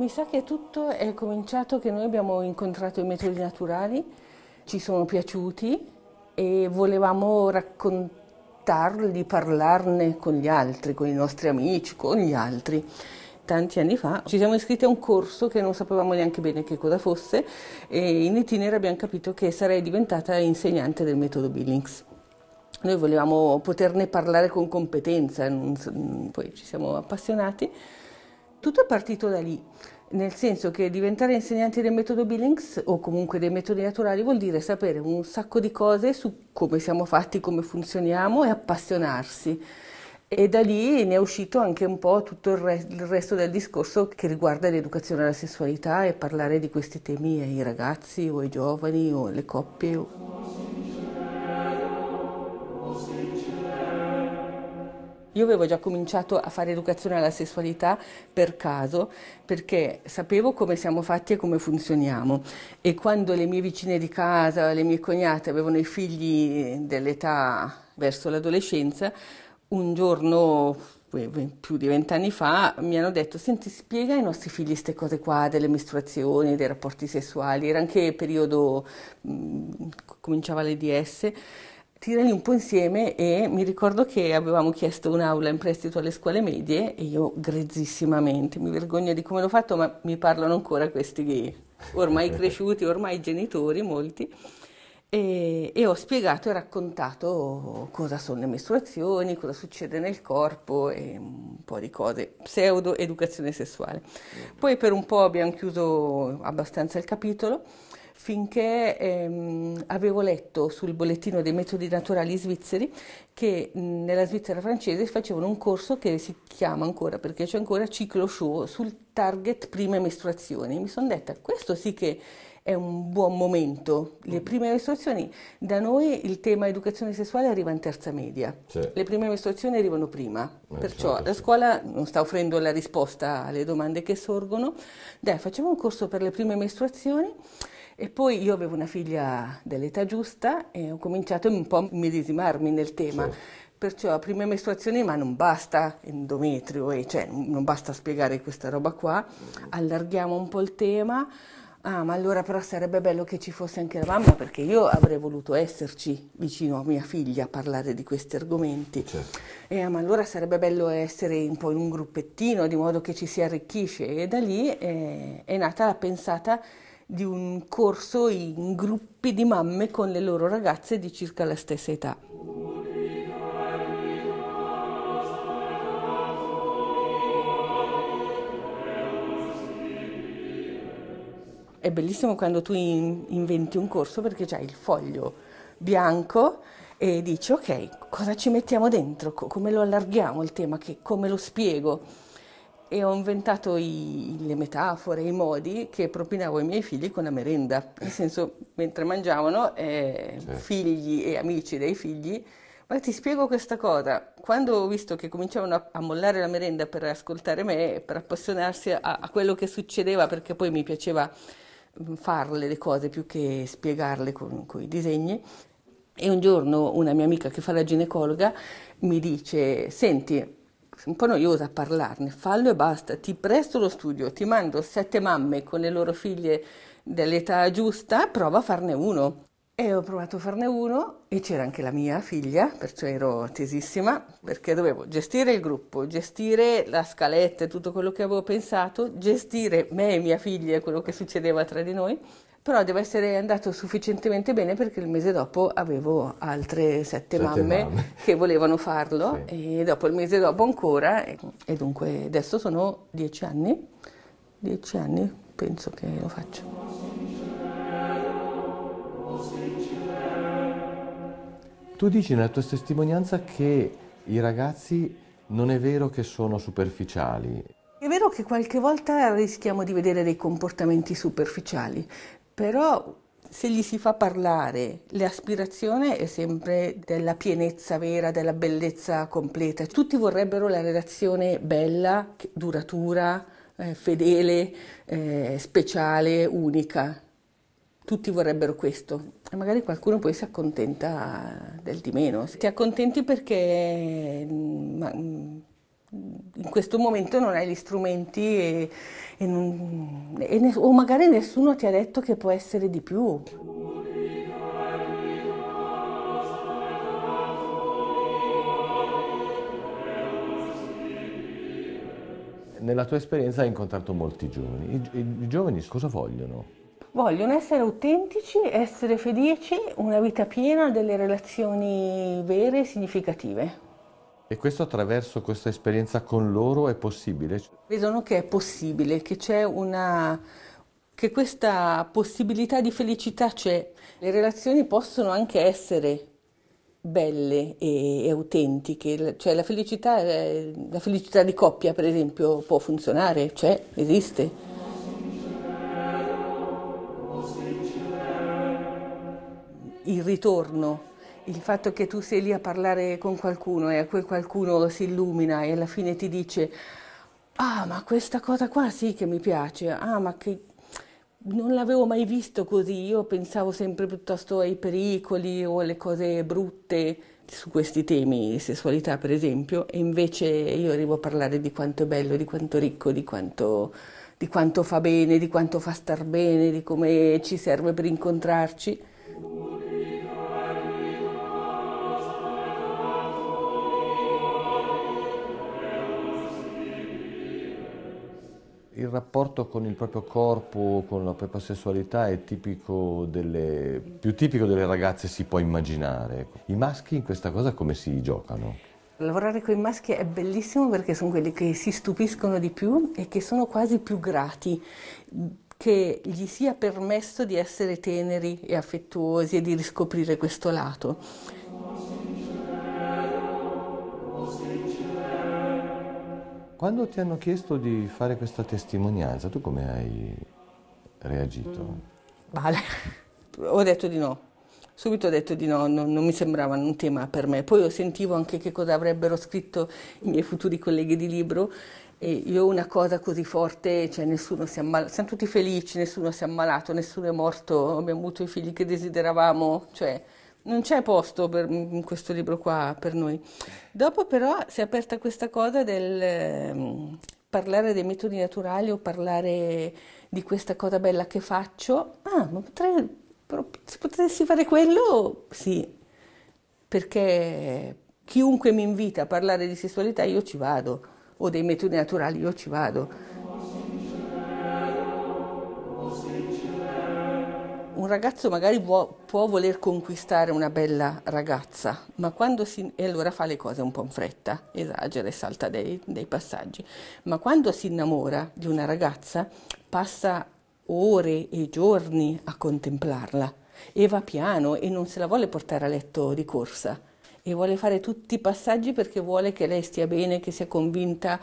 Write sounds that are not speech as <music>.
Mi sa che tutto è cominciato che noi abbiamo incontrato i metodi naturali, ci sono piaciuti e volevamo raccontarli, parlarne con gli altri, con i nostri amici, con gli altri. Tanti anni fa ci siamo iscritti a un corso che non sapevamo neanche bene che cosa fosse e in itinere abbiamo capito che sarei diventata insegnante del metodo Billings noi volevamo poterne parlare con competenza, poi ci siamo appassionati tutto è partito da lì, nel senso che diventare insegnanti del metodo Billings o comunque dei metodi naturali vuol dire sapere un sacco di cose su come siamo fatti, come funzioniamo e appassionarsi. E da lì ne è uscito anche un po' tutto il, re il resto del discorso che riguarda l'educazione alla sessualità e parlare di questi temi ai ragazzi o ai giovani o alle coppie. Io avevo già cominciato a fare educazione alla sessualità per caso, perché sapevo come siamo fatti e come funzioniamo. E quando le mie vicine di casa, le mie cognate avevano i figli dell'età verso l'adolescenza, un giorno più di vent'anni fa mi hanno detto senti spiega ai nostri figli queste cose qua delle mestruazioni, dei rapporti sessuali, era anche periodo, mh, mm, cominciava l'EDS tirali un po' insieme e mi ricordo che avevamo chiesto un'aula in prestito alle scuole medie e io grezzissimamente, mi vergogno di come l'ho fatto, ma mi parlano ancora questi ormai <laughs> cresciuti, ormai genitori, molti. E, e, ho spiegato e raccontato cosa sono le mestruazioni, cosa succede nel corpo e un po' di cose, pseudo educazione sessuale. Mm. Poi per un po' abbiamo chiuso abbastanza il capitolo finché ehm, avevo letto sul bollettino dei metodi naturali svizzeri che mh, nella Svizzera francese facevano un corso che si chiama ancora, perché c'è ancora ciclo show sul target prime mestruazioni. Mi sono detta, questo sì che è un buon momento. Le mm. prime mestruazioni, da noi il tema educazione sessuale arriva in terza media, sì. le prime mestruazioni arrivano prima, eh, perciò certo, la scuola non sta offrendo la risposta alle domande che sorgono. Dai, facciamo un corso per le prime mestruazioni e poi io avevo una figlia dell'età giusta e ho cominciato un po' a medesimarmi nel tema. Sì. Perciò prime mestruazioni, ma non basta endometrio, eh, cioè non basta spiegare questa roba qua. Allarghiamo un po' il tema. Ah, ma allora però sarebbe bello che ci fosse anche la mamma, perché io avrei voluto esserci vicino a mia figlia a parlare di questi argomenti. Certo. Eh, ma allora sarebbe bello essere un po' in un gruppettino, di modo che ci si arricchisce. E da lì eh, è nata la pensata di un corso in gruppi di mamme con le loro ragazze di circa la stessa età. È bellissimo quando tu inventi un corso perché c'è il foglio bianco e dici ok, cosa ci mettiamo dentro, come lo allarghiamo il tema, che, come lo spiego e ho inventato i, le metafore, i modi che propinavo ai miei figli con la merenda. Nel senso, mentre mangiavano, eh, sì. figli e amici dei figli, ma ti spiego questa cosa. Quando ho visto che cominciavano a, a mollare la merenda per ascoltare me, per appassionarsi a, a quello che succedeva, perché poi mi piaceva mm, farle le cose più che spiegarle con, con i disegni, e un giorno una mia amica che fa la ginecologa mi dice, senti, un po' noiosa a parlarne, fallo e basta, ti presto lo studio, ti mando sette mamme con le loro figlie dell'età giusta, prova a farne uno. E ho provato a farne uno e c'era anche la mia figlia, perciò ero tesissima, perché dovevo gestire il gruppo, gestire la scaletta e tutto quello che avevo pensato, gestire me e mia figlia e quello che succedeva tra di noi però deve essere andato sufficientemente bene perché il mese dopo avevo altre sette, sette mamme, mamme, <laughs> che volevano farlo sì. e dopo il mese dopo ancora e, e dunque adesso sono dieci anni, dieci anni penso che lo faccio. Tu dici nella tua testimonianza che i ragazzi non è vero che sono superficiali, è vero che qualche volta rischiamo di vedere dei comportamenti superficiali, però se gli si fa parlare, l'aspirazione è sempre della pienezza vera, della bellezza completa. Tutti vorrebbero la relazione bella, duratura, eh, fedele, eh, speciale, unica. Tutti vorrebbero questo. E magari qualcuno poi si accontenta del di meno. Ti accontenti perché... Mm, ma, mm, in questo momento non hai gli strumenti e, e, non, e o magari nessuno ti ha detto che può essere di più. Nella tua esperienza hai incontrato molti giovani. I, i, i giovani cosa vogliono? Vogliono essere autentici, essere felici, una vita piena delle relazioni vere e significative. E questo attraverso questa esperienza con loro è possibile? Vedono che è possibile, che c'è una che questa possibilità di felicità c'è. Le relazioni possono anche essere belle e, e autentiche, cioè la felicità, eh, la felicità di coppia per esempio può funzionare, c'è, esiste. Il ritorno il fatto che tu sei lì a parlare con qualcuno e a quel qualcuno si illumina e alla fine ti dice ah ma questa cosa qua sì che mi piace, ah ma che non l'avevo mai visto così, io pensavo sempre piuttosto ai pericoli o alle cose brutte su questi temi, sessualità per esempio, e invece io arrivo a parlare di quanto è bello, di quanto è ricco, di quanto, di quanto fa bene, di quanto fa star bene, di come ci serve per incontrarci. il rapporto con il proprio corpo, con la propria sessualità è tipico delle, più tipico delle ragazze si può immaginare. Ecco. I maschi in questa cosa come si giocano? Lavorare con i maschi è bellissimo perché sono quelli che si stupiscono di più e che sono quasi più grati che gli sia permesso di essere teneri e affettuosi e di riscoprire questo lato Quando ti hanno chiesto di fare questa testimonianza, tu come hai reagito? Mm. Vale, <laughs> ho detto di no. Subito ho detto di no, non, non mi sembrava un tema per me. Poi sentivo anche che cosa avrebbero scritto i miei futuri colleghi di libro e io una cosa così forte, cioè nessuno si è ammalato, siamo tutti felici, nessuno si è ammalato, nessuno è morto, abbiamo avuto i figli che desideravamo, cioè non c'è posto per, in mm, questo libro qua per noi. Dopo però si è aperta questa cosa del eh, parlare dei metodi naturali o parlare di questa cosa bella che faccio. Ah, ma potrei, però, se potessi fare quello, sì, perché chiunque mi invita a parlare di sessualità io ci vado, o dei metodi naturali io ci vado. un ragazzo magari può, può, voler conquistare una bella ragazza, ma quando si, e allora fa le cose un po' in fretta, esagera e salta dei, dei passaggi, ma quando si innamora di una ragazza passa ore e giorni a contemplarla e va piano e non se la vuole portare a letto di corsa e vuole fare tutti i passaggi perché vuole che lei stia bene, che sia convinta